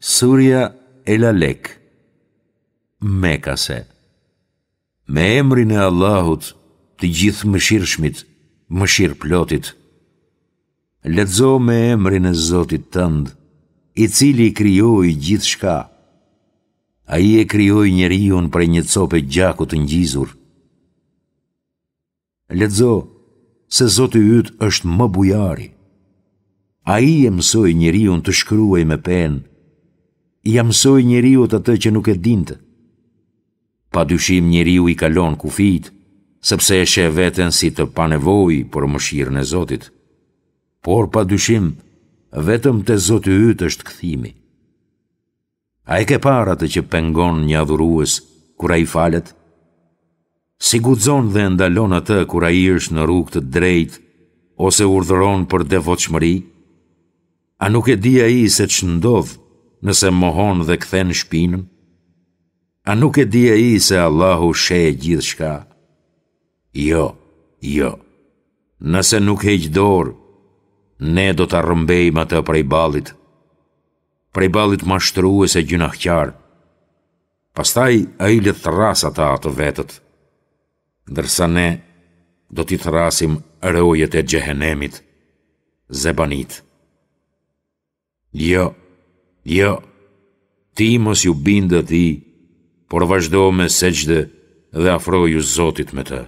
Surja lalek, Alek Mekase Me emrin e Allahut të gjithë mëshirëshmit, mëshirë plotit Ledzo me emrin e Zotit tënd i cili i kryoj gjithë shka A i e kryoj njeri unë për një copë gjakut të gjizur Ledzo se Zotit ytë është më bujari A i e mësoj njeri unë të shkryoj me penë jamësoj njëriu të të që nuk e dinte. Pa dyshim njeriu i kalon kufit, sëpse e shë veten si të panevoj për mëshirën e Zotit. Por pa dyshim, vetëm të Zotë ytë është këthimi. A e ke parate që pengon një adhuruës kura i falet? Si gudzon dhe ndalon atë kura i është në rrug të drejt, ose urdhëron për devot shmëri? A nuk e dhja i se që ndodhë nëse mohon dhe kthen shpinën? A nuk e dhja i se Allahu sheje gjithë shka? Jo, jo, nëse nuk e gjdorë, ne do të rëmbejmë atë prej balit, prej balit ma shtru e se pastaj a i të rasat atë vetët, dërsa ne do t'i të rasim rëujet e gjehenemit, zebanit. Jo, jo, Jo, ti mos ju bindë ati, por vazhdo me seqde dhe afroju zotit me të.